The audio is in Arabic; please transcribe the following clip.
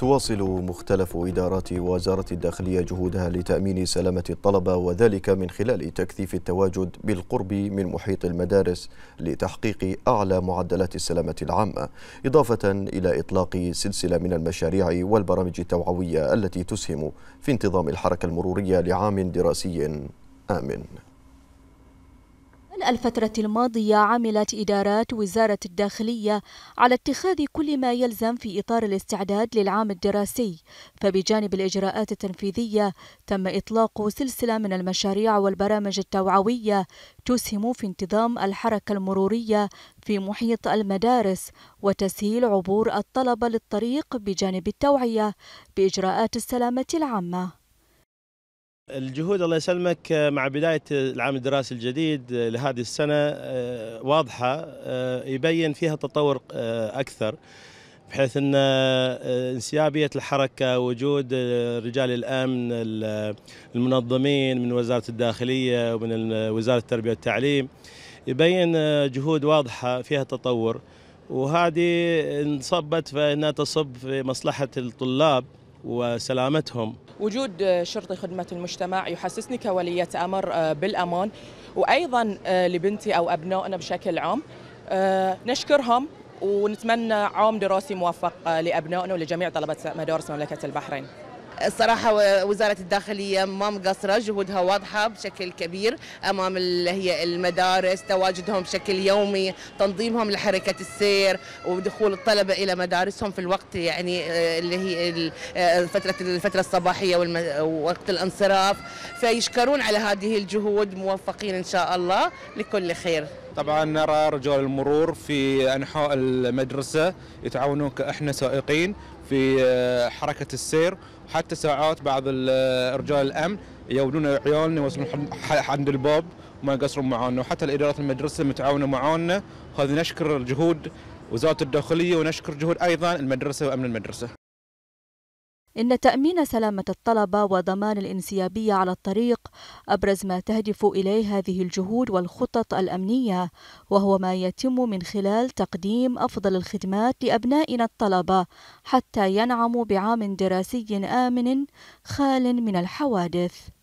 تواصل مختلف إدارات وزارة الداخلية جهودها لتأمين سلامة الطلبة وذلك من خلال تكثيف التواجد بالقرب من محيط المدارس لتحقيق أعلى معدلات السلامة العامة إضافة إلى إطلاق سلسلة من المشاريع والبرامج التوعوية التي تسهم في انتظام الحركة المرورية لعام دراسي آمن الفترة الماضية عملت إدارات وزارة الداخلية على اتخاذ كل ما يلزم في إطار الاستعداد للعام الدراسي، فبجانب الإجراءات التنفيذية تم إطلاق سلسلة من المشاريع والبرامج التوعوية تسهم في انتظام الحركة المرورية في محيط المدارس وتسهيل عبور الطلبة للطريق بجانب التوعية بإجراءات السلامة العامة. الجهود الله يسلمك آه، مع بداية العام الدراسي الجديد آه، لهذه السنة آه، واضحة يبين فيها تطور أكثر بحيث أن انسيابية الحركة وجود رجال الأمن المنظمين من وزارة الداخلية ومن وزارة التربية والتعليم يبين جهود واضحة فيها تطور وهذه انصبت فإنها تصب في مصلحة الطلاب وسلامتهم وجود شرطي خدمة المجتمع يحسسني كولية أمر آه، بالأمان وأيضا آه، لبنتي أو أبنائنا بشكل عام آه، نشكرهم ونتمنى عام دراسي موفق لأبنائنا ولجميع طلبة مدارس مملكة البحرين الصراحه وزاره الداخليه ما مقصره جهودها واضحه بشكل كبير امام اللي هي المدارس تواجدهم بشكل يومي تنظيمهم لحركه السير ودخول الطلبه الى مدارسهم في الوقت يعني آه، اللي هي آه، فتره الفتره الصباحيه ووقت الانصراف فيشكرون على هذه الجهود موفقين ان شاء الله لكل خير طبعا نرى رجال المرور في انحاء المدرسه يتعاونون كاحنا سائقين في آه، حركه السير حتى ساعات بعض آه، رجال الامن يودون عيالنا يوصلون عند الباب وما يقصرون معانا وحتى الادارات المدرسه متعاونه معانا وهذه نشكر الجهود وزاره الداخليه ونشكر جهود ايضا المدرسه وامن المدرسه إن تأمين سلامة الطلبة وضمان الانسيابية على الطريق أبرز ما تهدف إليه هذه الجهود والخطط الأمنية، وهو ما يتم من خلال تقديم أفضل الخدمات لأبنائنا الطلبة حتى ينعموا بعام دراسي آمن خال من الحوادث.